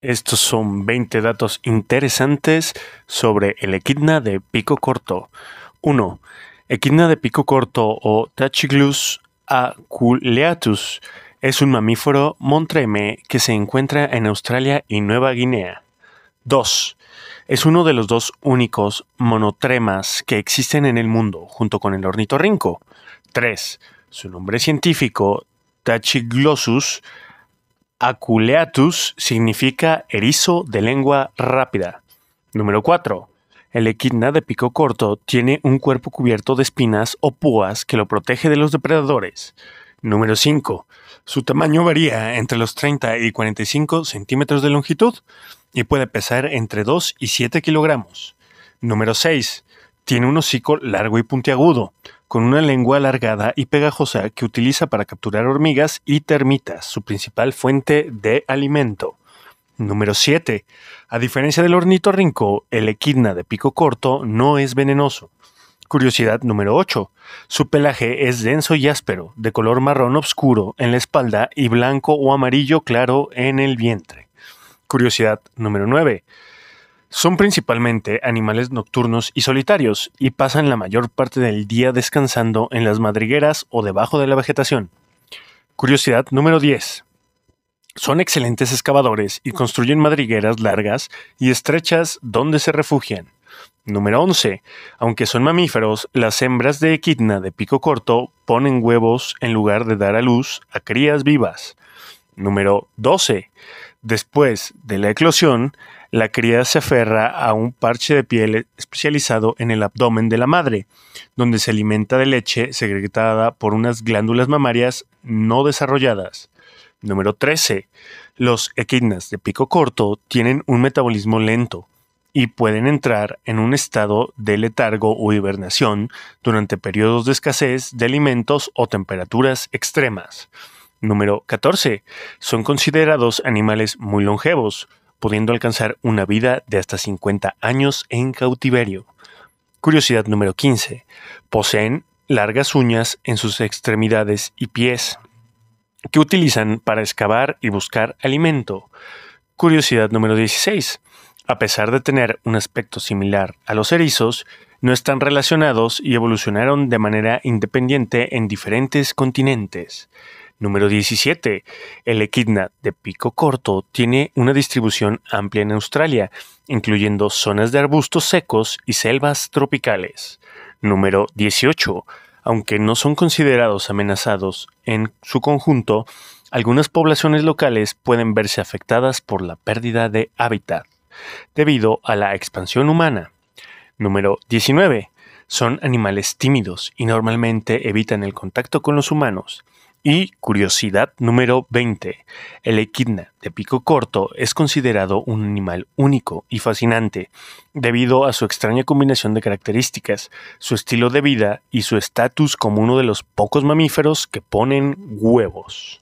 Estos son 20 datos interesantes sobre el equidna de pico corto. 1. Equidna de pico corto o Tachyglossus aculeatus es un mamífero montreme que se encuentra en Australia y Nueva Guinea. 2. Es uno de los dos únicos monotremas que existen en el mundo, junto con el ornitorrinco. 3. Su nombre científico, Tachyglossus, Aculeatus significa erizo de lengua rápida. Número 4. El equidna de pico corto tiene un cuerpo cubierto de espinas o púas que lo protege de los depredadores. Número 5. Su tamaño varía entre los 30 y 45 centímetros de longitud y puede pesar entre 2 y 7 kilogramos. Número 6. Tiene un hocico largo y puntiagudo, con una lengua alargada y pegajosa que utiliza para capturar hormigas y termitas, su principal fuente de alimento. Número 7. A diferencia del ornitorrinco, el equidna de pico corto no es venenoso. Curiosidad número 8. Su pelaje es denso y áspero, de color marrón oscuro en la espalda y blanco o amarillo claro en el vientre. Curiosidad número 9. Son principalmente animales nocturnos y solitarios y pasan la mayor parte del día descansando en las madrigueras o debajo de la vegetación. Curiosidad número 10. Son excelentes excavadores y construyen madrigueras largas y estrechas donde se refugian. Número 11. Aunque son mamíferos, las hembras de equidna de pico corto ponen huevos en lugar de dar a luz a crías vivas. Número 12. Después de la eclosión, la cría se aferra a un parche de piel especializado en el abdomen de la madre, donde se alimenta de leche secretada por unas glándulas mamarias no desarrolladas. Número 13. Los equidnas de pico corto tienen un metabolismo lento y pueden entrar en un estado de letargo o hibernación durante periodos de escasez de alimentos o temperaturas extremas. Número 14. Son considerados animales muy longevos, pudiendo alcanzar una vida de hasta 50 años en cautiverio. Curiosidad número 15. Poseen largas uñas en sus extremidades y pies, que utilizan para excavar y buscar alimento. Curiosidad número 16. A pesar de tener un aspecto similar a los erizos, no están relacionados y evolucionaron de manera independiente en diferentes continentes. Número 17. El equidna de pico corto tiene una distribución amplia en Australia, incluyendo zonas de arbustos secos y selvas tropicales. Número 18. Aunque no son considerados amenazados en su conjunto, algunas poblaciones locales pueden verse afectadas por la pérdida de hábitat debido a la expansión humana. Número 19. Son animales tímidos y normalmente evitan el contacto con los humanos. Y curiosidad número 20. El equidna de pico corto es considerado un animal único y fascinante debido a su extraña combinación de características, su estilo de vida y su estatus como uno de los pocos mamíferos que ponen huevos.